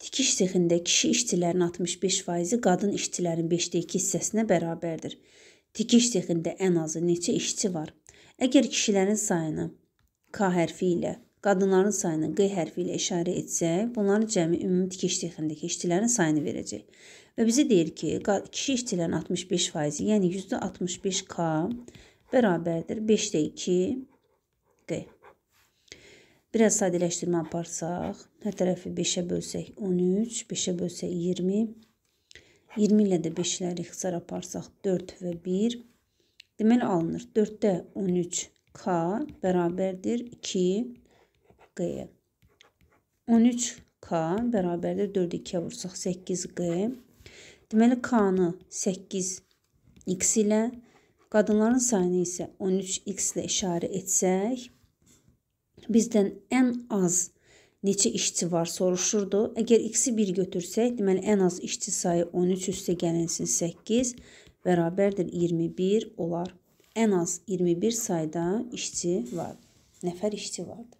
Tikiş sexində kişi işçilərin 65%-i qadın işçilərin 5də 2 hissəsinə bərabərdir. Tikiş sexində ən azı neçə işçi var? Əgər kişilərin sayını K hərfi ilə, qadınların sayını Q hərfi ilə işarə etsək, bunların cəmi ümumi tikiş sexindəki işçilərin sayını verəcək. Və bizə deyir ki, kişi işçilərin 65%-i, yəni %65K bərabərdir 5də 2 Biraz sadələşdirmə aparsaq, hər tərəfi 5-ə bölsək 13, 5-ə bölsək 20, 20 ilə də 5-ləri ixtisar aparsaq 4 və 1. Deməli alınır. 4-də 13k bərabərdir 2q. 13k bərabərdir 4-ü 2-yə vursaq 8q. Deməli k-nı 8x ilə, qadınların sayını isə 13x ilə işarə etsək, bizdən ən az neçə işçi var soruşurdu. Əgər x-i 1 götürsək, deməli ən az işçi sayı 13 üstə gəlinsin 8 bərabərdir 21 olar. Ən az 21 sayda işçi var. Nəfər işçi vardı.